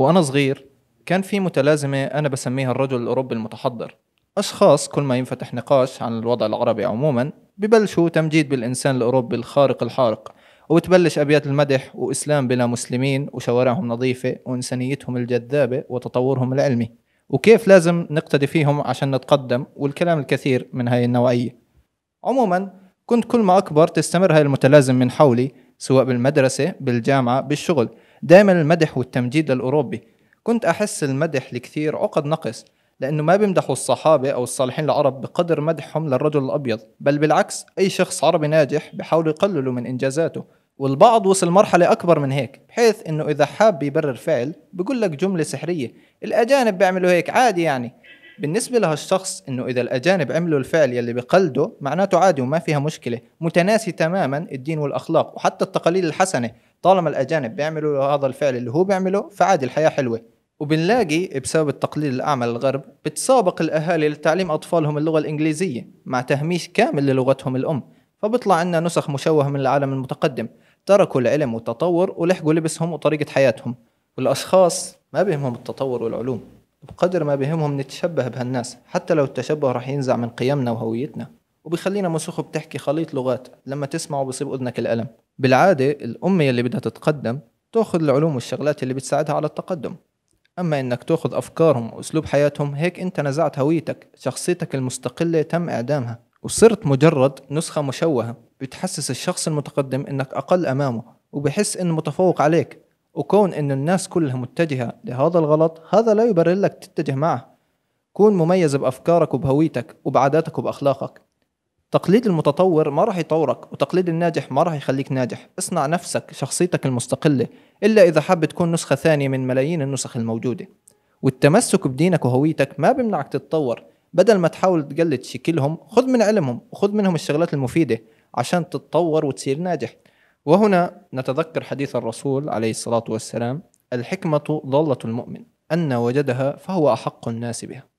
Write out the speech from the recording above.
وانا صغير كان في متلازمه انا بسميها الرجل الاوروبي المتحضر اشخاص كل ما ينفتح نقاش عن الوضع العربي عموما ببلشوا تمجيد بالانسان الاوروبي الخارق الحارق وبتبلش ابيات المدح واسلام بلا مسلمين وشوارعهم نظيفه وانسانيتهم الجذابه وتطورهم العلمي وكيف لازم نقتدي فيهم عشان نتقدم والكلام الكثير من هاي النوعيه عموما كنت كل ما اكبر تستمر هاي المتلازم من حولي سواء بالمدرسه بالجامعه بالشغل دايما المدح والتمجيد للأوروبي كنت أحس المدح لكثير عقد نقص لأنه ما بيمدحوا الصحابة أو الصالحين العرب بقدر مدحهم للرجل الأبيض بل بالعكس أي شخص عربي ناجح بحاولوا يقللوا من إنجازاته والبعض وصل مرحلة أكبر من هيك بحيث إنه إذا حاب يبرر فعل بقول لك جملة سحرية الأجانب بيعملوا هيك عادي يعني بالنسبة لهالشخص انه اذا الاجانب عملوا الفعل يلي بقلده معناته عادي وما فيها مشكلة متناسي تماما الدين والاخلاق وحتى التقاليد الحسنة طالما الاجانب بيعملوا هذا الفعل اللي هو بيعمله فعادي الحياة حلوة وبنلاقي بسبب التقليد الأعمى للغرب بتسابق الأهالي لتعليم أطفالهم اللغة الإنجليزية مع تهميش كامل للغتهم الأم فبطلع عنا نسخ مشوهة من العالم المتقدم تركوا العلم والتطور ولحقوا لبسهم وطريقة حياتهم والأشخاص ما بهمهم التطور والعلوم بقدر ما بهمهم نتشبه بهالناس حتى لو التشبه رح ينزع من قيمنا وهويتنا وبيخلينا مسخ بتحكي خليط لغات لما تسمعه بصيب أذنك الألم بالعادة الأم يلي بدها تتقدم تأخذ العلوم والشغلات اللي بتساعدها على التقدم أما إنك تأخذ أفكارهم وأسلوب حياتهم هيك أنت نزعت هويتك شخصيتك المستقلة تم إعدامها وصرت مجرد نسخة مشوهة بتحسس الشخص المتقدم إنك أقل أمامه وبحس إنه متفوق عليك وكون ان الناس كلها متجهه لهذا الغلط هذا لا يبرر لك تتجه معه كون مميز بافكارك وبهويتك وبعاداتك وباخلاقك تقليد المتطور ما راح يطورك وتقليد الناجح ما راح يخليك ناجح اصنع نفسك شخصيتك المستقله الا اذا حاب تكون نسخه ثانيه من ملايين النسخ الموجوده والتمسك بدينك وهويتك ما بيمنعك تتطور بدل ما تحاول تقلد شكلهم خذ من علمهم وخذ منهم الشغلات المفيده عشان تتطور وتصير ناجح وهنا نتذكر حديث الرسول عليه الصلاة والسلام الحكمة ضالة المؤمن أن وجدها فهو أحق الناس بها